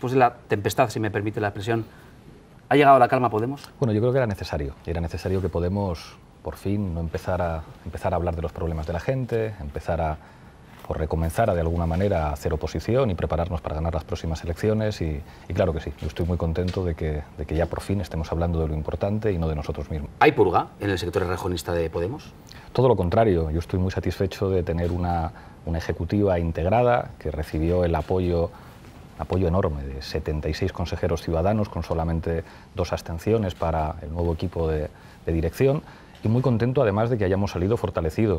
después de la tempestad, si me permite la expresión, ¿ha llegado la calma Podemos? Bueno, yo creo que era necesario. Era necesario que Podemos, por fin, no empezar a, a hablar de los problemas de la gente, empezar a o recomenzar de alguna manera a hacer oposición y prepararnos para ganar las próximas elecciones. Y, claro que sí, yo estoy muy contento de que, de que ya por fin estemos hablando de lo importante y no de nosotros mismos. ¿Hay purga en el sector rejonista de Podemos? Todo lo contrario, yo estoy muy satisfecho de tener una, una ejecutiva integrada que recibió el apoyo apoyo enorme de 76 consejeros ciudadanos con solamente dos abstenciones para el nuevo equipo de, dirección y muy contento además de que hayamos salido fortalecidos.